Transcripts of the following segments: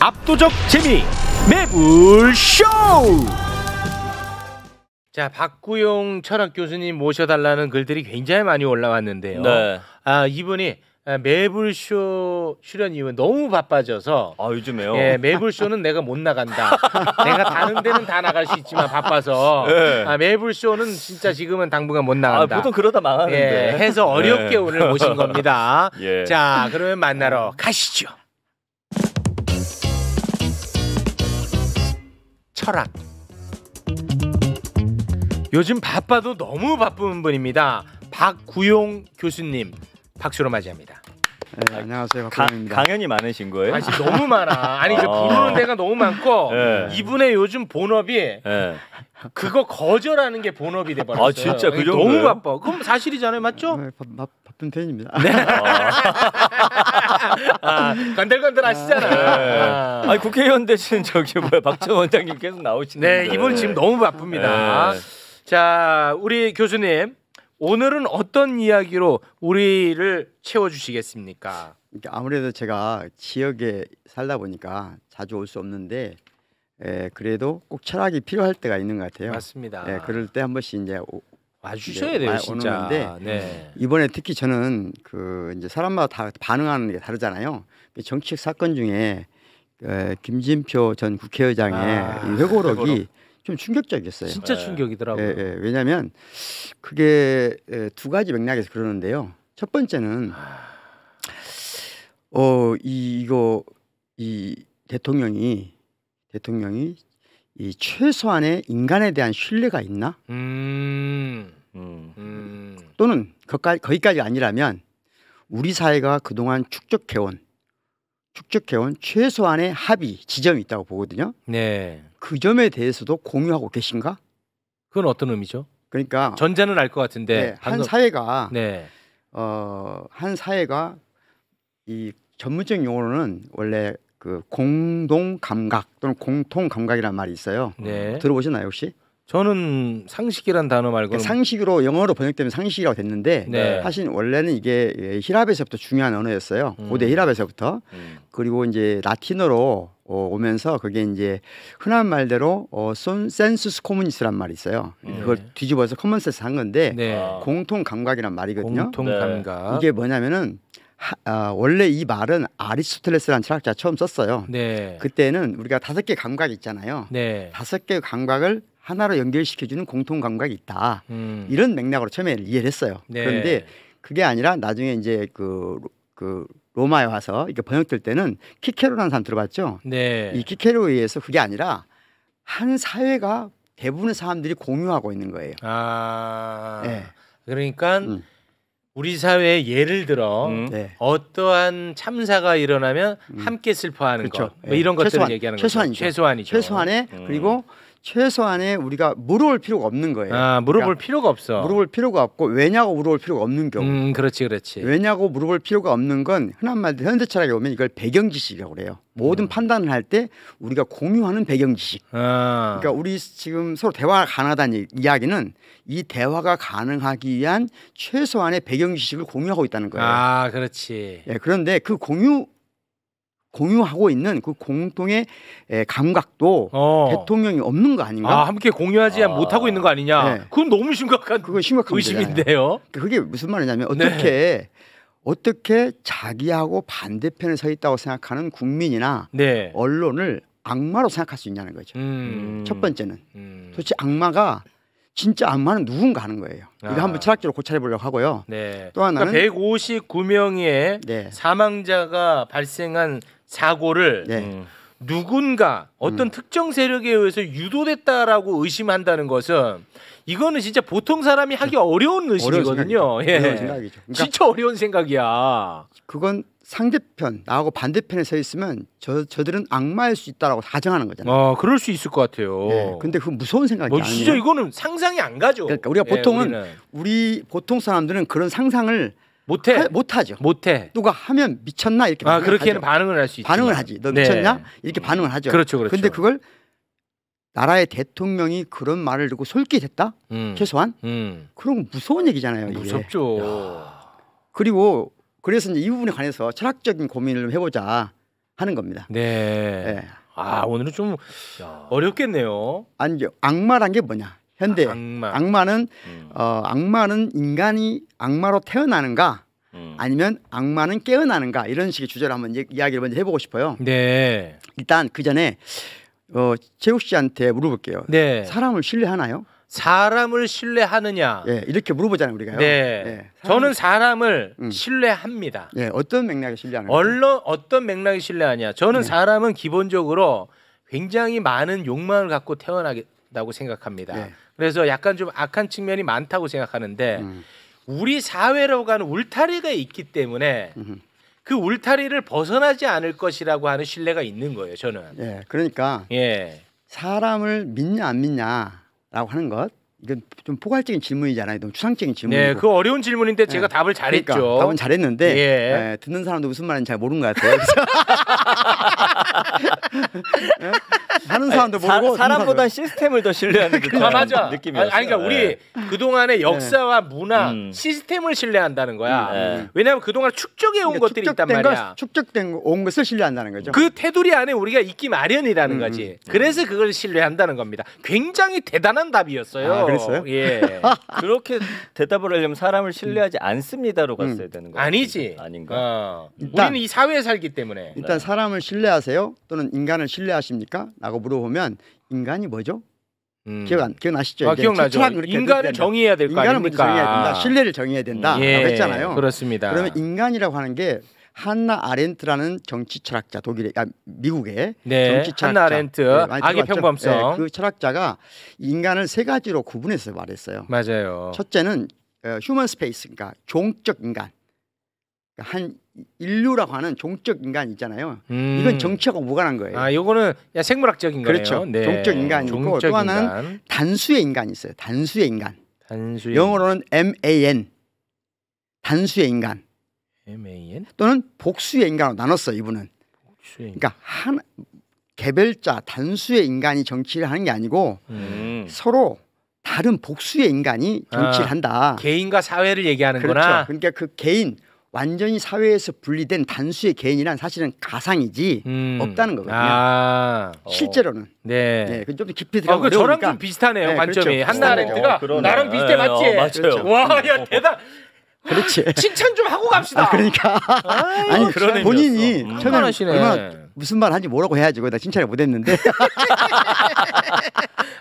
압도적 재미 매불쇼 자 박구용 철학 교수님 모셔달라는 글들이 굉장히 많이 올라왔는데요. 네. 아 이분이 아, 매불쇼 출연 이후에 너무 바빠져서 아 요즘에요? 예, 매불쇼는 내가 못 나간다. 내가 다른 데는 다 나갈 수 있지만 바빠서 네. 아, 매불쇼는 진짜 지금은 당분간 못 나간다. 아, 보통 그러다 망하는데. 예, 해서 어렵게 네. 오늘 모신 겁니다. 예. 자 그러면 만나러 가시죠. 철학. 요즘 바빠도 너무 바쁜 분입니다. 박구용 교수님 박수로 맞이합니다. 네, 안녕하세요. 박구용입니다. 강연이 많으신 거예요? 아니 너무 많아. 아니 어. 부르는 데가 너무 많고 네. 이분의 요즘 본업이 네. 그거 거절하는 게 본업이 돼 버렸어요. 아 진짜 아, 그 정도 너무 바빠. 그럼 사실이잖아요, 맞죠? 네, 바, 바, 바쁜 편입니다. 네. 아, 간들간들 하시잖아. 네. 아. 니 국회의원 대신 저기 뭐야 박정 원장님 계속 나오시는데. 네, 이분 지금 너무 바쁩니다. 네. 자, 우리 교수님 오늘은 어떤 이야기로 우리를 채워주시겠습니까? 아무래도 제가 지역에 살다 보니까 자주 올 수 없는데 예, 그래도 꼭 철학이 필요할 때가 있는 것 같아요. 맞습니다. 예, 그럴 때 한 번씩 이제 오, 와주셔야 돼요, 진짜. 오는데 네. 이번에 특히 저는 그 이제 사람마다 다 반응하는 게 다르잖아요. 그 정치적 사건 중에 그 김진표 전 국회의장의 아, 회고록이 회고록. 좀 충격적이었어요. 진짜 네. 충격이더라고요. 예, 예, 왜냐하면 그게 에, 두 가지 맥락에서 그러는데요. 첫 번째는 아. 어 이, 이거 이 대통령이 대통령이 이 최소한의 인간에 대한 신뢰가 있나? 음. 음. 음. 또는 거기까지, 거기까지 아니라면 우리 사회가 그동안 축적해온 축적해온 최소한의 합의 지점이 있다고 보거든요. 네. 그 점에 대해서도 공유하고 계신가? 그건 어떤 의미죠? 그러니까 전제는 알 것 같은데 네, 방금... 네. 어, 한 사회가 네. 어한 사회가 이 전문적 용어로는 원래 그 공동 감각 또는 공통 감각이란 말이 있어요. 네. 들어보셨나요 혹시? 저는 상식이란 단어 말고 그러니까 상식으로 영어로 번역되면 상식이라고 됐는데 네. 사실 원래는 이게 예, 히랍에서부터 중요한 언어였어요. 음. 고대 히랍에서부터 음. 그리고 이제 라틴어로 어, 오면서 그게 이제 흔한 말대로 어, 센스스 코무니스란 말이 있어요. 음. 그걸 뒤집어서 커먼센스 한 건데 네. 공통 감각이란 말이거든요. 공통 네. 감각. 이게 뭐냐면은 아, 원래 이 말은 아리스토텔레스라는 철학자 처음 썼어요. 네. 그때는 우리가 다섯 개 감각 이 있잖아요. 네. 다섯 개 감각을 하나로 연결시켜주는 공통 감각이 있다. 음. 이런 맥락으로 처음에 이해를 했어요. 네. 그런데 그게 아니라 나중에 이제 그, 그 로마에 와서 이게 번역될 때는 키케로라는 사람 들어봤죠. 네. 이 키케로에 의해서 그게 아니라 한 사회가 대부분의 사람들이 공유하고 있는 거예요. 아. 네. 그러니까 음. 우리 사회에 예를 들어 음. 네. 어떠한 참사가 일어나면 음. 함께 슬퍼하는 그렇죠. 것, 뭐 이런 네. 것들을 얘기하는 최소한이죠. 거죠. 최소한이죠. 최소한의 음. 그리고 최소한의 우리가 물어볼 필요가 없는 거예요. 아, 물어볼 그러니까 필요가 없어. 물어볼 필요가 없고 왜냐고 물어볼 필요가 없는 경우. 음, 그렇지, 그렇지. 왜냐고 물어볼 필요가 없는 건 흔한 말로 현대 철학에 오면 이걸 배경 지식이라고 그래요. 모든 음. 판단을 할 때 우리가 공유하는 배경 지식. 아. 그러니까 우리 지금 서로 대화가 가능하다는 이야기는 이 대화가 가능하기 위한 최소한의 배경 지식을 공유하고 있다는 거예요. 아, 그렇지. 예, 그런데 그 공유 공유하고 있는 그 공통의 감각도 어. 대통령이 없는 거 아닌가? 아, 함께 공유하지 아. 못하고 있는 거 아니냐? 네. 그건 너무 심각한 그건 심각한 의심인데요. 그러니까 그게 무슨 말이냐면 어떻게 네. 어떻게 자기하고 반대편에 서 있다고 생각하는 국민이나 네. 언론을 악마로 생각할 수 있냐는 거죠. 음. 첫 번째는 음. 도대체 악마가 진짜 악마는 누군가 하는 거예요. 아. 이거 한번 철학적으로 고찰해 보려고 하고요. 네. 또 하나는 그러니까 159명의 네. 사망자가 발생한 사고를 네. 음, 누군가 어떤 음. 특정 세력에 의해서 유도됐다라고 의심한다는 것은 이거는 진짜 보통 사람이 하기 음. 어려운 의심이거든요. 어려운 예. 어려운 그러니까 진짜 어려운 생각이야. 그건 상대편 나하고 반대편에 서 있으면 저 저들은 악마일 수 있다라고 가정하는 거잖아요. 아, 그럴 수 있을 것 같아요. 예, 근데 그 무서운 생각이 뭐, 아니에요. 진짜 이거는 상상이 안 가죠. 그러니까 우리가 예, 보통은 예, 우리 보통 사람들은 그런 상상을 못해. 하, 못하죠. 못해. 누가 하면 미쳤나 이렇게. 아 그렇게는 반응을 할 수 있죠. 반응을 하지. 너 미쳤냐 네. 이렇게 반응을 하죠. 그렇죠, 그렇죠. 근데 그걸 나라의 대통령이 그런 말을 듣고 솔깃했다. 음. 최소한 음. 그런 무서운 얘기잖아요. 이게. 무섭죠. 야. 그리고 그래서 이제 이 부분에 관해서 철학적인 고민을 좀 해보자 하는 겁니다. 네. 네. 아 오늘은 좀 야. 어렵겠네요. 아니 악마란 게 뭐냐? 현대 아, 악마. 악마는 음. 어, 악마는 인간이 악마로 태어나는가 음. 아니면 악마는 깨어나는가 이런 식의 주제를 한번 이, 이야기를 먼저 해보고 싶어요. 네. 일단 그 전에 어, 최욱 씨한테 물어볼게요. 네. 사람을 신뢰하나요? 사람을 신뢰하느냐? 예, 이렇게 물어보잖아요 우리가요. 네, 예, 사람을... 저는 사람을 음. 신뢰합니다. 예, 어떤 맥락에 신뢰하는? 언론 어떤 맥락에 신뢰하냐? 저는 네. 사람은 기본적으로 굉장히 많은 욕망을 갖고 태어나다고 겠 생각합니다. 네. 그래서 약간 좀 악한 측면이 많다고 생각하는데 음. 우리 사회로 가는 울타리가 있기 때문에 음. 그 울타리를 벗어나지 않을 것이라고 하는 신뢰가 있는 거예요. 저는. 예, 그러니까 예. 사람을 믿냐 안 믿냐라고 하는 것 이건 좀 포괄적인 질문이잖아요. 너무 추상적인 질문 네, 그 어려운 질문인데 제가 예. 답을 잘했죠. 그러니까, 답은 잘했는데 예. 예, 듣는 사람도 무슨 말인지 잘 모르는 것 같아요. 예? 하는 사람도 모르고 사, 람보다 시스템을 더 신뢰하는 그 아, 아느낌이었 아니 그러니까 우리 예. 그 동안의 예. 역사와 문화, 음. 시스템을 신뢰한다는 거야. 음. 왜냐하면 그 동안 축적해 온 그러니까 것들이 있단 말이야. 거, 축적된 온 것을 신뢰한다는 거죠. 그 테두리 안에 우리가 있기 마련이라는 음. 거지. 음. 그래서 그걸 신뢰한다는 겁니다. 굉장히 대단한 답이었어요. 아, 그랬어요? 예. 그렇게 대답을 하려면 사람을 신뢰하지 않습니다로 갔어야 음. 되는 거 아니지. 아닌가. 어. 우리는 이 사회에 살기 때문에. 일단 네. 사람을 신뢰하세요. 또는 인간을 신뢰하십니까? 라고 물어보면 인간이 뭐죠? 음. 기억 안 기억나시죠? 아, 기억나죠. 인간을 정의해야 될 거 아닙니까? 인간을 정해야 된다. 신뢰를 정해야 된다. 예, 라고 했잖아요. 그렇습니다. 그러면 인간이라고 하는 게 한나 아렌트라는 정치 철학자 독일의 아, 미국의 네, 정치 철학자 한나 아렌트 네, 악의 평범성 네, 그 철학자가 인간을 세 가지로 구분해서 말했어요. 맞아요. 첫째는 휴먼 어, 스페이스 그러니까 종적 인간. 그러니까 한 인류라고 하는 종적 인간 있잖아요. 음. 이건 정치하고 무관한 거예요. 아, 요거는 생물학적인 거예요. 그렇죠. 네. 종적 인간이고 종적 또 하나는 단수의 인간이 있어요. 단수의 인간. 단수의 영어로는 MAN. 단수의 인간. MAN 또는 복수의 인간으로 나눴어 이분은. 복수의 인간. 그러니까 한 개별자 단수의 인간이 정치를 하는 게 아니고 음. 서로 다른 복수의 인간이 정치를 아, 한다. 개인과 사회를 얘기하는구나. 그렇죠. 그러니까 그 개인 완전히 사회에서 분리된 단수의 개인이란 사실은 가상이지 음. 없다는 거거든요. 아. 실제로는. 어. 네. 네. 좀더 깊이 들어가. 어, 그 저랑 좀 비슷하네요. 네, 관점이 그렇죠. 한나렌트가 어, 나랑 비슷해 네, 맞지? 어, 맞아요. 그렇죠. 와, 야 어. 대단. 그렇지. 칭찬 좀 하고 갑시다. 아, 그러니까. 아유, 아니 본인이 음. 처음에 얼마나 무슨 말 하는지 뭐라고 해야지 거기다 칭찬을 못했는데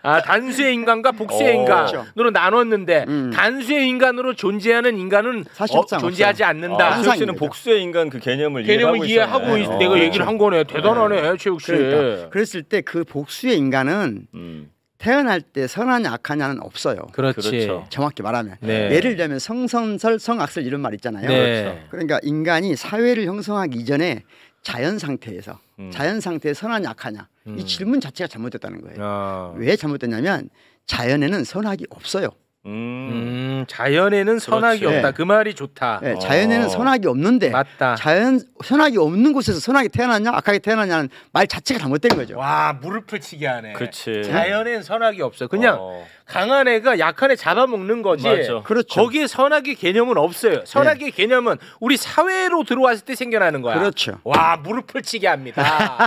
아, 단수의 인간과 복수의 어, 인간으로 그렇죠. 나눴는데 음. 단수의 인간으로 존재하는 인간은 어, 존재하지 않는다. 아, 씨는 복수의 인간 그 개념을, 개념을 이해하고, 있해하고 내가 그 얘기를 그렇죠. 한 거네. 대단하네, 네. 최욱 씨. 그러니까. 그랬을 때 그 복수의 인간은 음. 태어날 때 선하냐 악하냐는 없어요. 그렇지. 그렇죠. 정확히 말하면 네. 예를 들면 성선설 성악설 이런 말 있잖아요. 네. 그러니까 인간이 사회를 형성하기 이전에 자연 상태에서 음. 자연 상태에 선한 약하냐 음. 이 질문 자체가 잘못됐다는 거예요. 아. 왜 잘못됐냐면 자연에는 선악이 없어요. 음, 음 자연에는 선악이 그렇지. 없다. 네. 그 말이 좋다. 네, 자연에는 어. 선악이 없는데 맞다. 자연 선악이 없는 곳에서 선악이 태어났냐 악하게 태어났냐는 말 자체가 잘못된 거죠. 와 무릎을 치게 하네. 그렇 자연엔 선악이 없어. 그냥 어. 강한 애가 약한 애 잡아먹는 거지. 맞죠. 그렇죠. 거기에 선악의 개념은 없어요. 선악의 네. 개념은 우리 사회로 들어왔을 때 생겨나는 거야. 그렇죠. 와 무릎을 치게 합니다.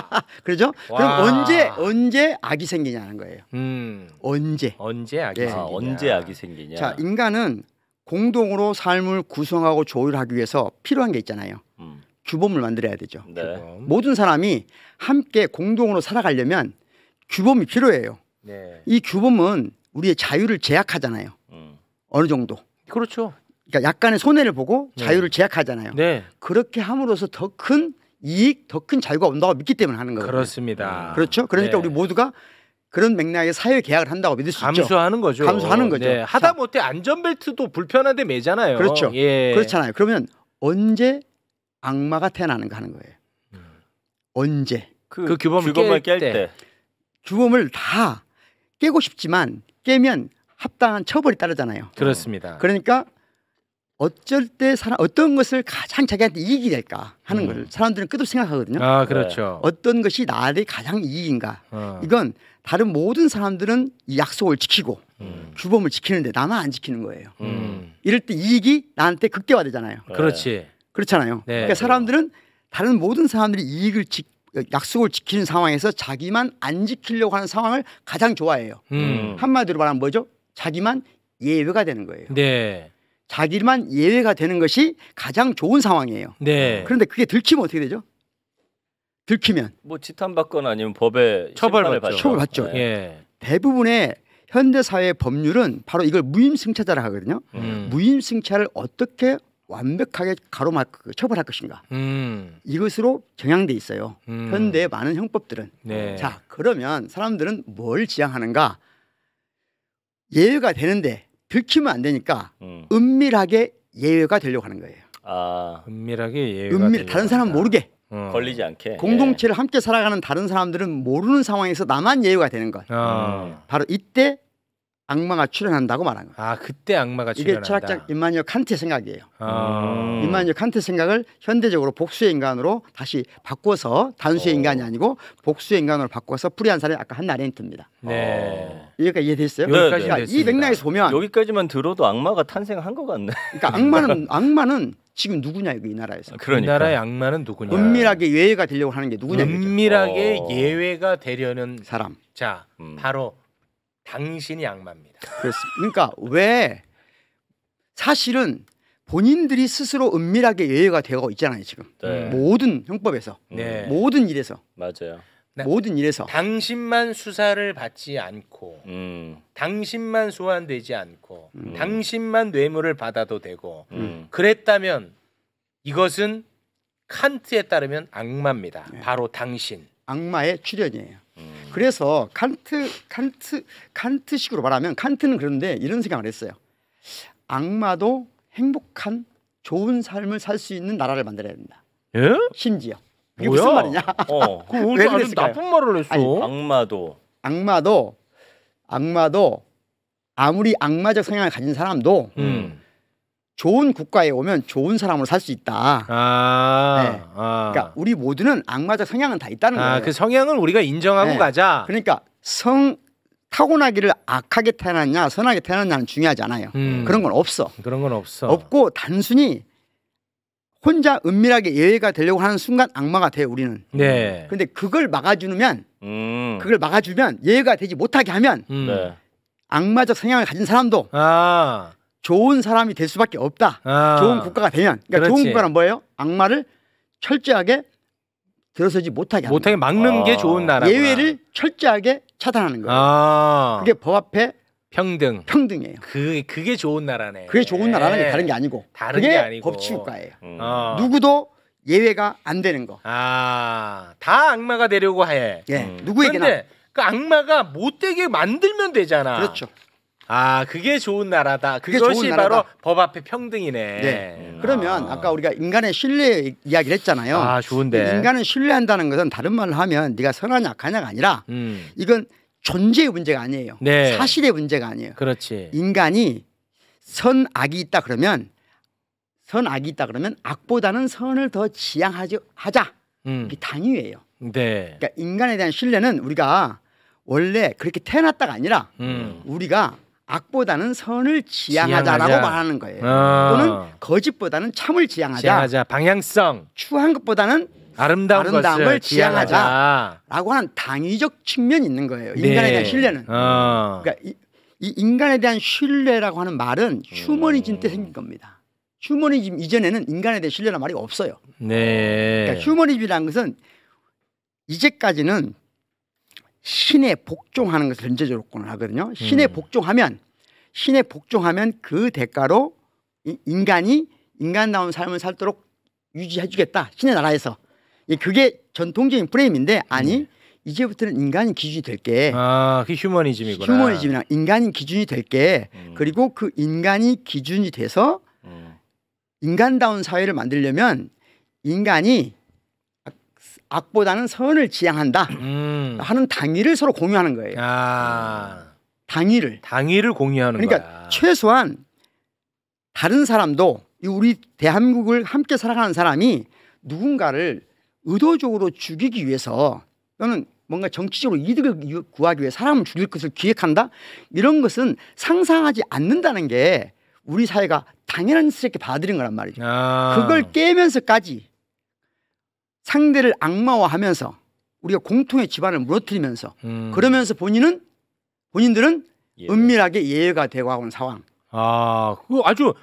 그렇죠? 와. 그럼 언제 언제 악이 생기냐는 거예요. 음. 언제 언제 악이 네. 생기냐. 아, 언제 악이 생기냐. 자 인간은 공동으로 삶을 구성하고 조율하기 위해서 필요한 게 있잖아요. 음. 규범을 만들어야 되죠. 네. 모든 사람이 함께 공동으로 살아가려면 규범이 필요해요. 네. 이 규범은 우리의 자유를 제약하잖아요. 음. 어느 정도. 그렇죠. 그러니까 약간의 손해를 보고 네. 자유를 제약하잖아요. 네. 그렇게 함으로써 더 큰 이익, 더 큰 자유가 온다고 믿기 때문에 하는 거예요. 그렇습니다. 음. 그렇죠. 그러니까 네. 우리 모두가 그런 맥락의 사회 계약을 한다고 믿을 수 감수하는 있죠. 감수하는 거죠. 감수하는 거죠. 네. 하다 못해 안전벨트도 불편한데 매잖아요. 그렇죠. 예. 그렇잖아요. 그러면 언제 악마가 태어나는가 하는 거예요. 음. 언제 그, 그 규범을, 규범을 깰, 때. 때 규범을 다 깨고 싶지만 깨면 합당한 처벌이 따르잖아요. 그렇습니다. 어. 그러니까 어쩔 때 사람 어떤 것을 가장 자기한테 이익이 될까 하는 음. 걸 사람들은 끝없이 생각하거든요. 아 그렇죠. 네. 어떤 것이 나한테 가장 이익인가. 어. 이건 다른 모든 사람들은 이 약속을 지키고 음. 규범을 지키는데 나만 안 지키는 거예요. 음. 이럴 때 이익이 나한테 극대화되잖아요. 그렇지. 그렇잖아요. 네. 그러니까 사람들은 다른 모든 사람들이 이익을 지, 약속을 지키는 상황에서 자기만 안 지키려고 하는 상황을 가장 좋아해요. 음. 한마디로 말하면 뭐죠? 자기만 예외가 되는 거예요. 네. 자기만 예외가 되는 것이 가장 좋은 상황이에요. 네. 그런데 그게 들키면 어떻게 되죠? 들키면 뭐 지탄받거나 아니면 법에 처벌을 받죠. 처벌받죠. 네. 예. 대부분의 현대 사회의 법률은 바로 이걸 무임승차자라 하거든요. 음. 무임승차를 어떻게 완벽하게 가로막고 그 처벌할 것인가 음. 이것으로 정향돼 있어요 음. 현대의 많은 형법들은 네. 자 그러면 사람들은 뭘 지향하는가 예외가 되는데 들키면 안 되니까 음. 은밀하게 예외가 되려고 하는 거예요 아 은밀하게 예외가 은밀 다른 사람 모르게 음. 걸리지 않게 공동체를 예. 함께 살아가는 다른 사람들은 모르는 상황에서 나만 예외가 되는 것 아. 바로 이때 악마가 출현한다고 말한 거예요. 아 그때 악마가 출현한다. 이게 철학적임마뉴칸트 생각이에요. 아. 음. 임마뉴엘 칸트 생각을 현대적으로 복수의 인간으로 다시 바꿔서 단수의 오. 어. 인간이 아니고 복수의 인간으로 바꿔서 풀이한 사람이 아까 한 아렌트입니다. 네. 어. 네. 여기까지 이해됐어요? 네, 여기까지 그러니까 이 맥락에서 보면 여기까지만 들어도 악마가 탄생한 것 같네. 그러니까 악마는 악마는 지금 누구냐 이 나라에서. 그러니까. 이 나라의 악마는 누구냐. 은밀하게 예외가 되려고 하는 게 누구냐. 은밀하게 어. 예외가 되려는 사람. 자, 음. 바로 당신이 악마입니다. 그렇습니다. 그러니까 왜 사실은 본인들이 스스로 은밀하게 예외가 되어 있잖아요 지금 네. 모든 형법에서 네. 모든 일에서 맞아요. 네. 모든 일에서 당신만 수사를 받지 않고 음. 당신만 소환되지 않고 음. 당신만 뇌물을 받아도 되고 음. 그랬다면 이것은 칸트에 따르면 악마입니다. 네. 바로 당신. 악마의 출현이에요. 그래서 칸트 칸트 칸트식으로 말하면 칸트는 그런데 이런 생각을 했어요. 악마도 행복한 좋은 삶을 살 수 있는 나라를 만들어야 된다. 예? 심지어 이게 뭐야? 무슨 말이냐? 어, 그 오늘 나쁜 말을 했어. 아니, 악마도 악마도 악마도 아무리 악마적 성향을 가진 사람도 음. 좋은 국가에 오면 좋은 사람으로 살 수 있다. 아, 네. 아. 그러니까 우리 모두는 악마적 성향은 다 있다는 아, 거예요. 그 성향을 우리가 인정하고 네. 가자. 그러니까 성 타고나기를 악하게 태어났냐 선하게 태어났냐는 중요하지 않아요. 음. 그런 건 없어. 그런 건 없어. 없고 단순히 혼자 은밀하게 예외가 되려고 하는 순간 악마가 돼요 우리는. 네. 근데 그걸 막아주면 음. 그걸 막아주면 예외가 되지 못하게 하면 음. 네. 악마적 성향을 가진 사람도 아. 좋은 사람이 될 수밖에 없다. 아. 좋은 국가가 되면. 그러니까 그렇지. 좋은 국가는 뭐예요? 악마를 철저하게 들어서지 못하게 못하게 막는 아. 게 좋은 나라. 예외를 철저하게 차단하는 거예요. 아. 그게 법 앞에 평등. 평등이에요. 그 그게 좋은 나라네. 그게 좋은 나라는 게 다른 게 아니고 다른 게 아니고 법치국가예요. 음. 음. 어. 누구도 예외가 안 되는 거. 아, 다 악마가 되려고 해. 예, 음. 누구에게나. 그 악마가 못 되게 만들면 되잖아. 그렇죠. 아 그게 좋은 나라다. 그게 좋은 나라다. 법 앞에 평등이네. 네. 음. 그러면 아. 까 우리가 인간의 신뢰 이야기를 했잖아요. 아 좋은데. 인간은 신뢰한다는 것은 다른 말로 하면 네가 선하냐 약하냐가 아니라 음. 이건 존재의 문제가 아니에요. 네. 사실의 문제가 아니에요. 그렇지. 인간이 선악이 있다 그러면 선악이 있다 그러면 악보다는 선을 더 지향하지 하자. 음. 이게 당위예요. 네. 그러니까 인간에 대한 신뢰는 우리가 원래 그렇게 태어났다가 아니라 음. 우리가 악보다는 선을 지향하자라고 지향하자. 말하는 거예요. 어. 또는 거짓보다는 참을 지향하자. 지향하자. 방향성. 추한 것보다는 아름다운 아름다움을 지향하자. 라고 하는 당위적 측면이 있는 거예요. 네. 인간에 대한 신뢰는. 어. 그러니까 이, 이, 인간에 대한 신뢰라고 하는 말은 음. 휴머니즘 때 생긴 겁니다. 휴머니즘 이전에는 인간에 대한 신뢰란 말이 없어요. 네. 그러니까 휴머니즘이라는 것은 이제까지는 신에 복종하는 것을 전제 적 조건을 하거든요. 신에 음. 복종하면 신에 복종하면 그 대가로 인간이 인간다운 삶을 살도록 유지해주겠다 신의 나라에서 예, 그게 전통적인 프레임인데 아니 네. 이제부터는 인간이 기준이 될게 아, 그 휴머니즘이구나. 휴머니즘이랑 인간이 기준이 될게 음. 그리고 그 인간이 기준이 돼서 음. 인간다운 사회를 만들려면 인간이 악보다는 선을 지향한다 음. 하는 당위를 서로 공유하는 거예요. 아. 당위를. 당위를 공유하는 그러니까 거야. 최소한 다른 사람도 우리 대한민국을 함께 살아가는 사람이 누군가를 의도적으로 죽이기 위해서 또는 뭔가 정치적으로 이득을 구하기 위해 사람을 죽일 것을 기획한다 이런 것은 상상하지 않는다는 게 우리 사회가 당연한 스럽게 받아들인 거란 말이죠. 아. 그걸 깨면서까지 상대를 악마화하면서 우리가 공통의 집안을 무너뜨리면서 음. 그러면서 본인은 본인들은 예. 은밀하게 예외가 되고하는 상황. 아, 그 아주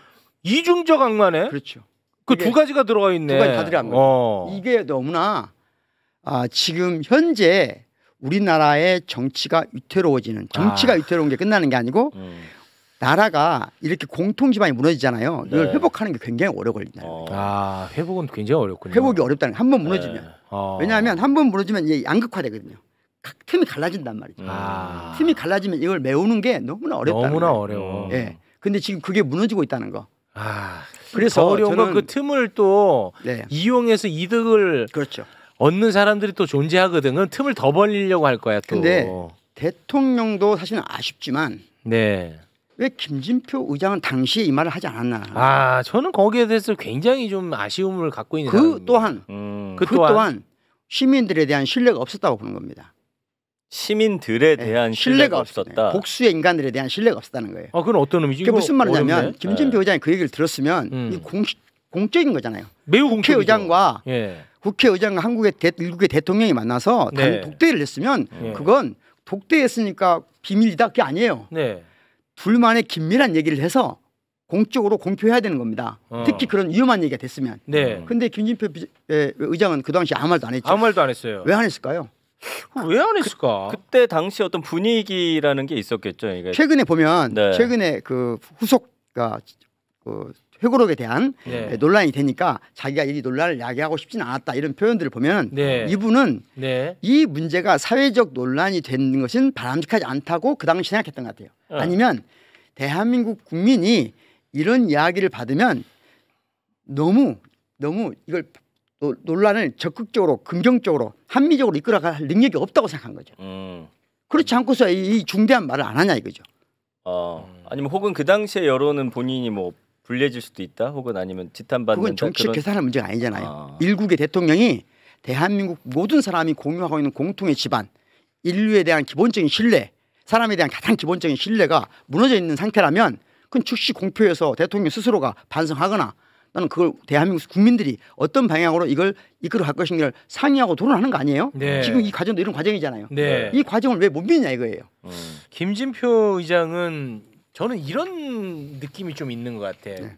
이중적 악마네. 그렇죠. 그 두 가지가 들어가 있네. 두 가지 다 들어간 거예 어. 이게 너무나 아, 지금 현재 우리나라의 정치가 위태로워지는 정치가 아. 위태로운 게 끝나는 게 아니고 음. 나라가 이렇게 공통 지방이 무너지잖아요. 이걸 네. 회복하는 게 굉장히 오래 걸린다. 어. 아 회복은 굉장히 어렵군요. 회복이 어렵다는 한 번 무너지면 네. 어. 왜냐하면 한 번 무너지면 이제 양극화되거든요. 각 팀이 갈라진단 말이죠. 음. 아. 팀이 갈라지면 이걸 메우는 게 너무나 어렵다. 너무나 거예요. 어려워. 음. 예. 네. 근데 지금 그게 무너지고 있다는 거. 아. 그래서 어려운 저그 틈을 또 네. 이용해서 이득을 그렇죠. 얻는 사람들이 또 존재하거든. 그 틈을 더 벌리려고 할 거야. 또. 근데 대통령도 사실은 아쉽지만. 네. 왜 김진표 의장은 당시에 이 말을 하지 않았나? 아, 저는 거기에 대해서 굉장히 좀 아쉬움을 갖고 있는 그 또한 음. 그, 그 또한, 또한 시민들에 대한 신뢰가 없었다고 보는 겁니다. 시민들에 네, 대한 신뢰가, 신뢰가 없었다. 복수의 인간들에 대한 신뢰가 없었다는 거예요. 아, 그건 어떤 의미죠? 그게 무슨 말이냐면 어렵네. 김진표 네. 의장이 그 얘기를 들었으면 음. 이 공식 공적인 거잖아요. 매우 국회의장과 예. 국회의장과 한국의 대, 일국의 대통령이 만나서 네. 독대를 했으면 예. 그건 독대했으니까 비밀이다 그게 아니에요. 네. 둘만의 긴밀한 얘기를 해서 공적으로 공표해야 되는 겁니다. 어. 특히 그런 위험한 얘기가 됐으면. 네. 근데 김진표 의장은 그 당시 아무 말도 안 했죠. 아무 말도 안 했어요. 왜 안 했을까요? 왜 안 했을까? 그, 때 당시 어떤 분위기라는 게 있었겠죠. 이게. 최근에 보면 네. 최근에 그 후속 가그 회고록에 대한 네. 논란이 되니까 자기가 이 논란을 야기하고 싶진 않았다 이런 표현들을 보면 네. 이분은 네. 이 문제가 사회적 논란이 된 것은 바람직하지 않다고 그 당시 생각했던 것 같아요. 어. 아니면 대한민국 국민이 이런 이야기를 받으면 너무 너무 이걸 논란을 적극적으로 긍정적으로 합리적으로 이끌어갈 능력이 없다고 생각한 거죠. 음. 그렇지 않고서 이 중대한 말을 안 하냐 이거죠. 어, 아니면 혹은 그 당시의 여론은 본인이 뭐 불리해질 수도 있다 혹은 아니면 지탄받는 그건 정치 그런... 계산할 문제가 아니잖아요 아. 일국의 대통령이 대한민국 모든 사람이 공유하고 있는 공통의 집안 인류에 대한 기본적인 신뢰 사람에 대한 가장 기본적인 신뢰가 무너져 있는 상태라면 그건 즉시 공표해서 대통령 스스로가 반성하거나 나는 그걸 대한민국 국민들이 어떤 방향으로 이걸 이끌어 갈 것인가를 상의하고 토론하는 거 아니에요? 네. 지금 이 과정도 이런 과정이잖아요. 네. 이 과정을 왜 못 믿냐 이거예요. 음. 김진표 의장은 저는 이런 느낌이 좀 있는 것 같아요. 네.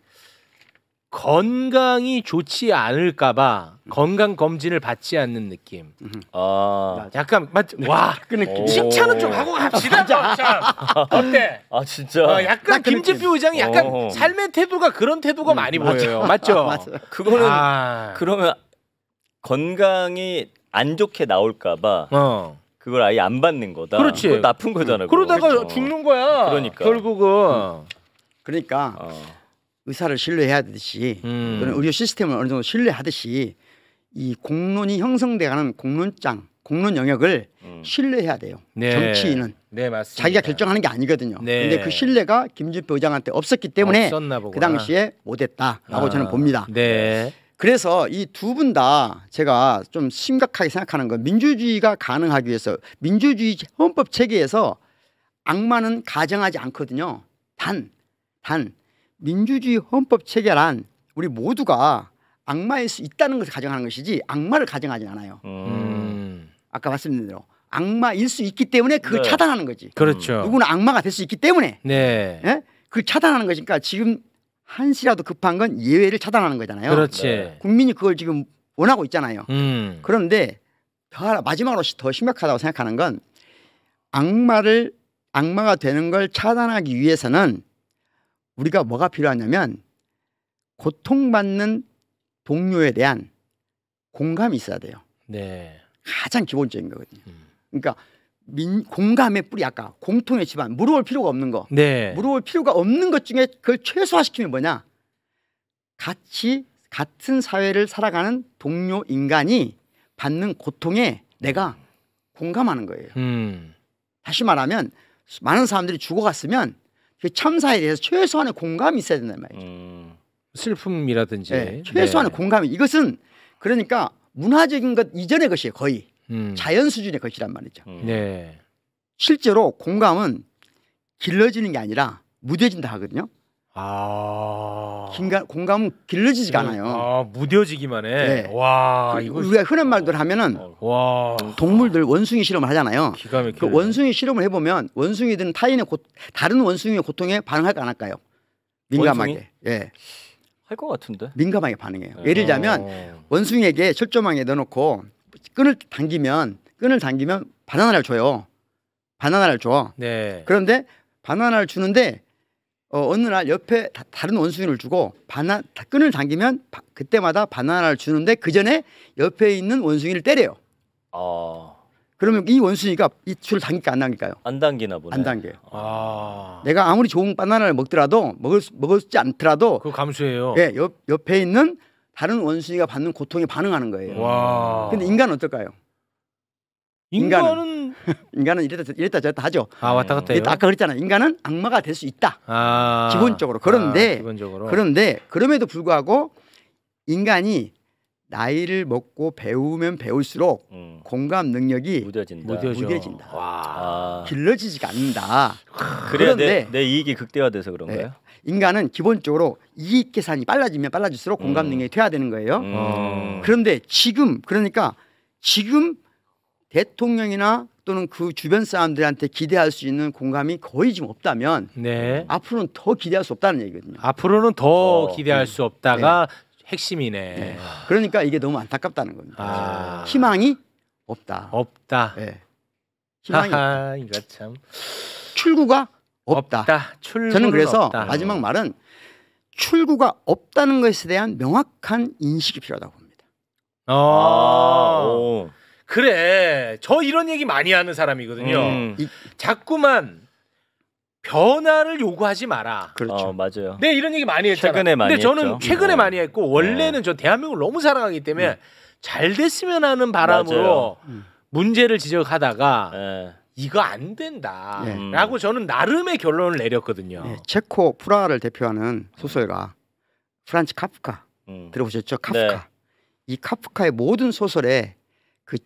건강이 좋지 않을까봐 음. 건강 검진을 받지 않는 느낌. 어, 약간 맞. 네. 와, 그 느낌. 칭찬은 좀 하고 갑시다. 뭐, 어때? 아 진짜. 어, 약간 그 김재표 의장이 약간 어. 삶의 태도가 그런 태도가 음, 많이 맞아. 보여요. 맞죠? 맞아. 그거는 아. 그러면 건강이 안 좋게 나올까봐 어. 그걸 아예 안 받는 거다. 그렇지. 나쁜 거잖아. 그 그러다가 그렇죠. 죽는 거야. 그러니까. 결국은. 음. 그러니까 어. 의사를 신뢰해야 되듯이 음. 또는 의료 시스템을 어느 정도 신뢰하듯이 이 공론이 형성돼가는 공론장, 공론 영역을 음. 신뢰해야 돼요. 네. 정치인은 네, 맞습니다. 자기가 결정하는 게 아니거든요. 네. 근데 그 신뢰가 김준표 의장한테 없었기 때문에 그 당시에 못했다라고 아. 저는 봅니다. 네. 그래서 이 두 분 다 제가 좀 심각하게 생각하는 건 민주주의가 가능하기 위해서 민주주의 헌법 체계에서 악마는 가정하지 않거든요. 단, 단 민주주의 헌법 체계란 우리 모두가 악마일 수 있다는 것을 가정하는 것이지 악마를 가정하지 않아요. 음. 음. 아까 말씀드린 대로 악마일 수 있기 때문에 그걸 네. 차단하는 거지. 그렇죠. 누구는 악마가 될 수 있기 때문에 네. 예? 그걸 차단하는 것이니까 지금 한시라도 급한 건 예외를 차단하는 거잖아요. 그렇지. 네. 국민이 그걸 지금 원하고 있잖아요. 음. 그런데 더 마지막으로 더 심각하다고 생각하는 건 악마를 악마가 되는 걸 차단하기 위해서는 우리가 뭐가 필요하냐면 고통받는 동료에 대한 공감이 있어야 돼요. 네. 가장 기본적인 거거든요. 음. 그러니까 민, 공감의 뿌리 아까 공통의 집안 물어볼 필요가 없는 거 네. 물어볼 필요가 없는 것 중에 그걸 최소화시키면 뭐냐 같이 같은 사회를 살아가는 동료 인간이 받는 고통에 내가 공감하는 거예요 음. 다시 말하면 많은 사람들이 죽어갔으면 그 참사에 대해서 최소한의 공감이 있어야 된단 말이죠 음. 슬픔이라든지 네, 최소한의 네. 공감이 이것은 그러니까 문화적인 것 이전의 것이에요 거의 음. 자연 수준의 것이란 말이죠. 음. 네. 실제로 공감은 길러지는 게 아니라 무뎌진다 하거든요. 아. 긴가, 공감은 길러지지가 네. 않아요. 아, 무뎌지기만 해. 네. 와, 이거 우리가 흔한 말들 하면은 어, 와. 동물들 원숭이 실험을 하잖아요. 기가 막그 원숭이 실험을 해 보면 원숭이들은 타인의 고, 다른 원숭이의 고통에 반응할까 안 할까요? 민감하게. 원숭 예. 할 것 같은데. 민감하게 반응해요. 네. 예를 들자면 어. 원숭이에게 철조망에 넣어 놓고 끈을 당기면 끈을 당기면 바나나를 줘요. 바나나를 줘. 네. 그런데 바나나를 주는데 어, 어느 날 옆에 다, 다른 원숭이를 주고 바나 끈을 당기면 바, 그때마다 바나나를 주는데 그 전에 옆에 있는 원숭이를 때려요. 아. 그러면 이 원숭이가 이 줄을 당기까안 당길까요? 안 당기나 보네. 안 당겨요. 아. 아. 내가 아무리 좋은 바나나를 먹더라도 먹을 수, 먹을지 않더라도 그 감수해요. 예, 옆 옆에 있는 다른 원숭이가 받는 고통에 반응하는 거예요. 와. 근데 인간은 어떨까요? 인간은 인간은 이랬다 이랬다 저랬다 하죠. 아 왔다 갔다 해요. 아까 그랬잖아. 인간은 악마가 될 수 있다. 아. 기본적으로 그런데 아, 기본적으로. 그런데 그럼에도 불구하고 인간이 나이를 먹고 배우면 배울수록 음. 공감 능력이 무뎌진다. 무뎌진다. 와. 길러지지가 않는다. 그래야 내, 내 이익이 극대화돼서 그런가요? 네. 인간은 기본적으로 이익 계산이 빨라지면 빨라질수록 음. 공감 능력이 돼야 되는 거예요. 음. 어. 그런데 지금 그러니까 지금 대통령이나 또는 그 주변 사람들한테 기대할 수 있는 공감이 거의 지금 없다면 네. 앞으로는 더 기대할 수 없다는 얘기거든요. 앞으로는 더 어, 기대할 네. 수 없다가 네. 핵심이네. 네. 그러니까 이게 너무 안타깝다는 겁니다. 아. 희망이 없다. 없다. 네. 희망이 하하, 없다. 이거 참. 출구가 없다. 없다. 저는 그래서 없다. 마지막 말은 출구가 없다는 것에 대한 명확한 인식이 필요하다고 봅니다. 아. 아. 오. 그래. 저 이런 얘기 많이 하는 사람이거든요. 음. 이, 자꾸만 변화를 요구하지 마라. 그렇죠. 어, 맞아요. 네, 이런 얘기 많이 했잖아. 최근에 많이 근데 저는 최근에 어. 많이 했고 원래는 네. 저 대한민국을 너무 사랑하기 때문에 네. 잘 됐으면 하는 바람으로 맞아요. 음. 문제를 지적하다가 네. 이거 안 된다라고 네. 저는 나름의 결론을 내렸거든요. 네, 체코 프라하를 대표하는 소설가 프란츠 카프카 음. 들어보셨죠? 네. 카프카. 네. 이 카프카의 모든 소설의 그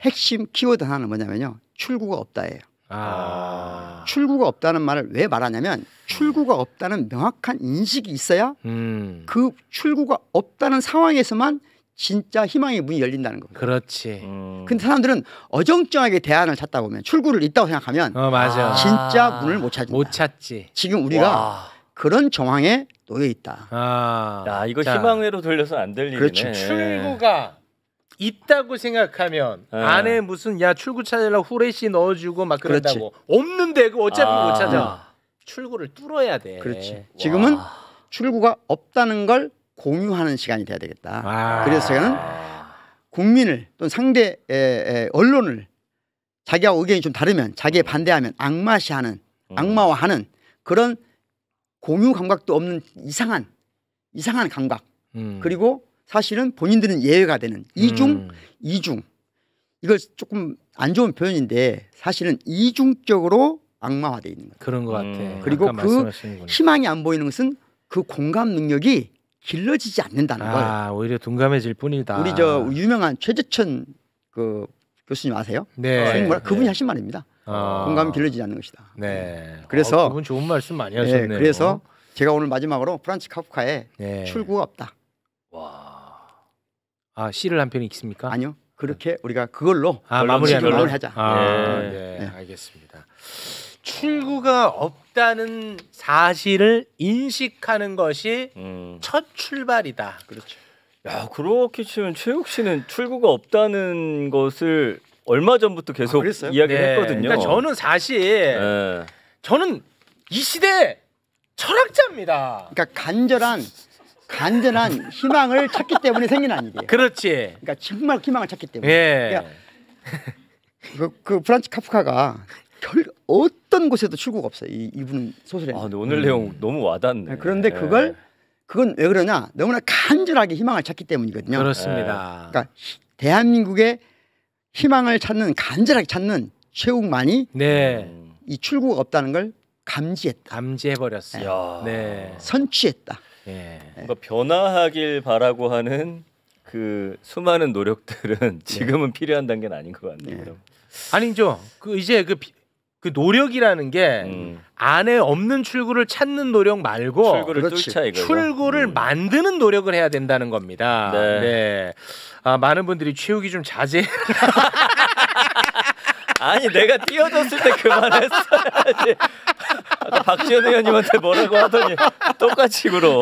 핵심 키워드 하나는 뭐냐면요. 출구가 없다예요. 아. 출구가 없다는 말을 왜 말하냐면 출구가 없다는 명확한 인식이 있어야 음. 그 출구가 없다는 상황에서만 진짜 희망의 문이 열린다는 겁니다. 그렇지. 음. 근데 사람들은 어정쩡하게 대안을 찾다 보면 출구를 있다고 생각하면 어, 맞아. 아. 진짜 문을 못 찾는다. 못 찾지. 지금 우리가 와. 그런 정황에 놓여 있다. 아, 야, 이거 희망회로 돌려서 안될 일이네. 그렇죠. 출구가 있다고 생각하면 네. 안에 무슨 야 출구 찾으라 후레쉬 넣어주고 막 그런다고 그렇지. 없는데 그 어차피 아. 못 찾아. 출구를 뚫어야 돼. 그렇지. 지금은 와. 출구가 없다는 걸 공유하는 시간이 돼야 되겠다. 아. 그래서 저는 국민을 또는 상대 언론을 자기와 의견이 좀 다르면 자기에 음. 반대하면 악마시하는 음. 악마화하는 그런 공유 감각도 없는 이상한 이상한 감각 음. 그리고 사실은 본인들은 예외가 되는 이중 음. 이중 이걸 조금 안 좋은 표현인데 사실은 이중적으로 악마화돼 있는 거예요. 그런 것 같아. 음. 그리고 그 말씀하시는군요. 희망이 안 보이는 것은 그 공감 능력이 길러지지 않는다는 아, 예아 오히려 둔감해질 뿐이다. 우리 저 유명한 최재천 그 교수님 아세요? 네. 어, 네. 그분이 네. 하신 말입니다. 어. 아. 공감 길러지지 않는 것이다. 네. 네. 그래서 어, 그분 좋은 말씀 많이 네, 하셨네요. 네, 그래서 제가 오늘 마지막으로 프란츠 카프카의 네. 출구가 없다. 와. 아 시를 한편 읽습니까? 아니요. 그렇게 우리가 그걸로 아, 마무리하자. 아, 네. 네. 알겠습니다. 출구가 없다는 사실을 인식하는 것이 음. 첫 출발이다. 그렇죠. 야 그렇게 치면 최욱 씨는 출구가 없다는 것을 얼마 전부터 계속 아, 이야기했거든요. 네. 그러니까 저는 사실 네. 저는 이 시대 철학자입니다. 그러니까 간절한 간절한 희망을 찾기 때문에 생긴 아니에요. 그렇지. 그러니까 정말 희망을 찾기 때문에. 예. 그그 그러니까 그 프란츠 카프카가 별 어떤 곳에도 출구가 없어요. 이, 이분 소설에. 아, 오늘 음. 내용 너무 와닿네. 네, 그런데 네. 그걸 그건 왜 그러냐? 너무나 간절하게 희망을 찾기 때문이거든요. 그렇습니다. 네. 그러니까 대한민국의 희망을 찾는 간절하게 찾는 최욱만이 네. 음. 이 출구가 없다는 걸 감지했다. 감지해 버렸어요. 네. 선취했다. 예. 네. 뭔가 변화하길 바라고 하는 그 수많은 노력들은 지금은 필요한 단계는 아닌 것 같네요. 아니죠. 그 이제 그그 노력이라는 게 음. 안에 없는 출구를 찾는 노력 말고 출구를 그렇지. 뚫자 이거 출구를 음. 만드는 노력을 해야 된다는 겁니다. 네. 네. 아, 많은 분들이 최욱이 좀 자제. 아니 내가 뛰어줬을 때 그만했어야지. 박지현 의원님한테 뭐라고 하더니 똑같이 그러. 아,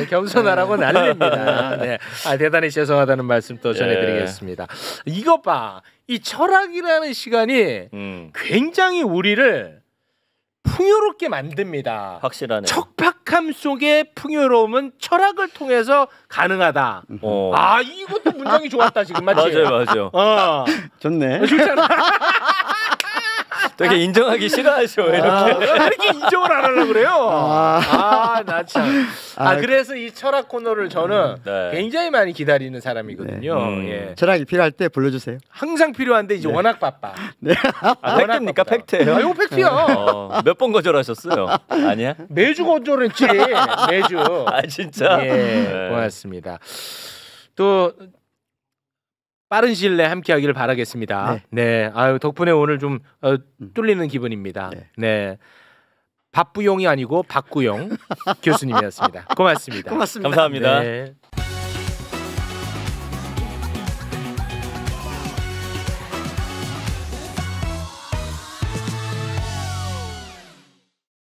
어, 겸손하라고 난립니다. 리 네. 아, 대단히 죄송하다는 말씀 또 예. 전해드리겠습니다. 예. 이것 봐. 이 철학이라는 시간이 음. 굉장히 우리를 풍요롭게 만듭니다. 확실하네. 척박함 속의 풍요로움은 철학을 통해서 가능하다. 어. 아 이것도 문장이 좋았다 지금 맞지? 맞아요, 맞아요. 어. 좋네. 좋잖아. 이렇게 인정하기 싫어하셔 이렇게 아, 이렇게 인정을 안 하려 그래요. 아나 아, 참. 아, 아 그래서 이 철학 코너를 저는 음, 네. 굉장히 많이 기다리는 사람이거든요. 네. 음. 예. 철학이 필요할 때 불러주세요. 항상 필요한데 이제 네. 워낙 바빠. 네. 아, 팩트입니까 팩트예요? 이거 팩트야. 어, 몇번 거절하셨어요? 아니야? 매주 거절했지. 매주. 아 진짜. 예. 네. 고맙습니다. 또 빠른 시일 내에 함께 하기를 바라겠습니다. 네. 네. 아유, 덕분에 오늘 좀 어, 음. 뚫리는 기분입니다. 네. 네. 박부용이 아니고 박구용 교수님이었습니다. 고맙습니다. 고맙습니다. 감사합니다. 네.